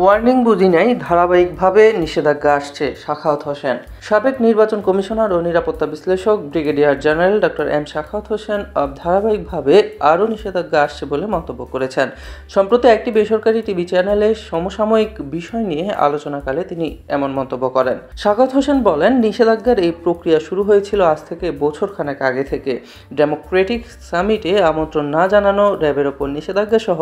warning বুঝি নাই ধারাবাহিকভাবে নিষেধাজ্ঞা আসছে শাখাওত হোসেন সাবেক নির্বাচন কমিশনার ও নিরাপত্তা বিশ্লেষক brigadier general doctor M Sakhawat Hossain ধারাবাহিকভাবে আরও নিষেধাজ্ঞা আসছে বলে মন্তব্য করেছেন সম্প্রতি একটি বেসরকারি টিভি চ্যানেলে সমসাময়িক বিষয় নিয়ে আলোচনাকালে তিনি এমন মন্তব্য করেন শাখাওত হোসেন বলেন নিষেধাজ্ঞার এই প্রক্রিয়া শুরু হয়েছিল আজ থেকে বছরখানেক আগে থেকে ডেমোক্রেটিক সামিটে আমন্ত্রণ না জানানো র্যাবের ওপর নিষেধাজ্ঞাসহ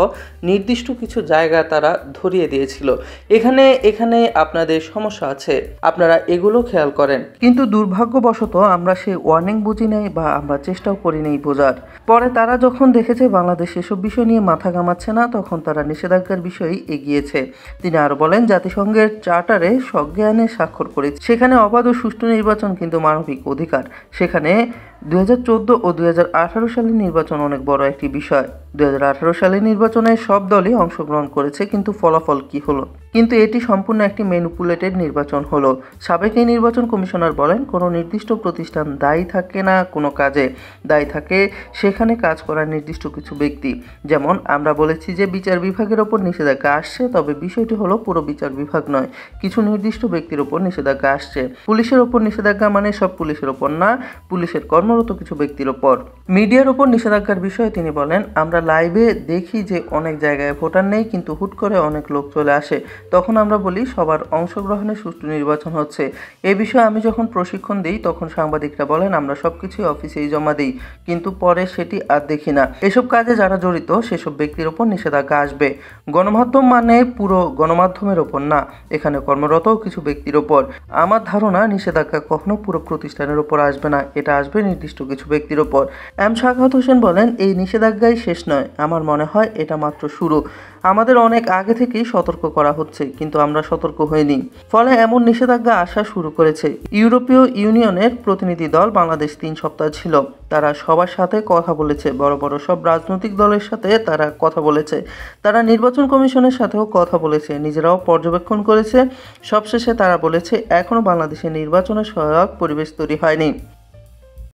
নির্দিষ্ট কিছু জায়গা তারা ধরিয়ে দিয়েছে গিয়েছিল এখানে এখানে আপনাদের সমস্যা আছে আপনারা এগুলো খেয়াল করেন কিন্তু দুর্ভাগ্যবশত আমরা সেই ওয়ার্নিং বুঝি নাই বা আমরা চেষ্টাও করি নাই বোঝার পরে তারা যখন দেখেছে বাংলাদেশ এসব বিষয় নিয়ে মাথা ঘামাচ্ছে না তখন তারা নিষেধাজ্ঞার বিষয়ে এগিয়েছে তিনি আরও বলেন জাতিসংঘের চার্টারে সজ্ঞানে স্বাক্ষর করেছে সেখানে অবাধ ও সুষ্ঠু নির্বাচন কিন্তু মানবিক অধিকার সেখানে দু ও দু সালের নির্বাচন অনেক বড় একটি বিষয় দু সালের নির্বাচনে সব দলই অংশগ্রহণ করেছে কিন্তু ফলাফল কি হলো কিন্তু এটি সম্পূর্ণ একটি ম্যানুপুলেটেড নির্বাচন হলো সাবেক এই নির্বাচন কমিশনার বলেন কোনো নির্দিষ্ট প্রতিষ্ঠান দায়ী থাকে না কোনো কাজে দায়ী থাকে সেখানে কাজ করার নির্দিষ্ট কিছু ব্যক্তি যেমন আমরা বলেছি যে বিচার বিভাগের ওপর নিষেধাজ্ঞা আসছে তবে বিষয়টি হলো পুরো বিচার বিভাগ নয় কিছু নির্দিষ্ট ব্যক্তির ওপর নিষেধাজ্ঞা আসছে পুলিশের ওপর নিষেধাজ্ঞা মানে সব পুলিশের ওপর না পুলিশের কর্মরত কিছু ব্যক্তির ওপর মিডিয়ার ওপর নিষেধাজ্ঞার বিষয়ে তিনি বলেন আমরা লাইভে দেখি যে অনেক জায়গায় ভোটার নেই কিন্তু হুট করে অনেক লোক চলে আসে তখন আমরা বলি সবার অংশগ্রহণে সুষ্ঠু নির্বাচন হচ্ছে এ বিষয়ে আমি যখন প্রশিক্ষণ দিই তখন সাংবাদিকরা বলেন আমরা সব কিছুই অফিসেই জমা দিই কিন্তু পরে সেটি আর দেখি না এসব কাজে যারা জড়িত সেসব ব্যক্তির ওপর নিষেধাজ্ঞা আসবে গণমাধ্যম মানে পুরো গণমাধ্যমের ওপর না এখানে কর্মরত কিছু ব্যক্তির ওপর আমার ধারণা নিষেধাজ্ঞা কখনো পুরো প্রতিষ্ঠানের ওপর আসবে না এটা আসবে নির্দিষ্ট কিছু ব্যক্তির ওপর এম শাখাত হোসেন বলেন এই নিষেধাজ্ঞাই শেষ নয় আমার মনে হয় এটা মাত্র শুরু আমাদের অনেক আগে থেকেই সতর্ক করা হতো করছে কিন্তু আমরা সতর্ক হইনি ফলে এমন নিষেধাজ্ঞা আসা শুরু করেছে ইউরোপীয় ইউনিয়নের প্রতিনিধি দল বাংলাদেশ তিন সপ্তাহ ছিল তারা সবার সাথে কথা বলেছে বড় বড় সব রাজনৈতিক দলের সাথে তারা কথা বলেছে তারা নির্বাচন কমিশনের সাথেও কথা বলেছে নিজেরাও পর্যবেক্ষণ করেছে সবশেষে তারা বলেছে এখনও বাংলাদেশে নির্বাচনের সহায়ক পরিবেশ তৈরি হয়নি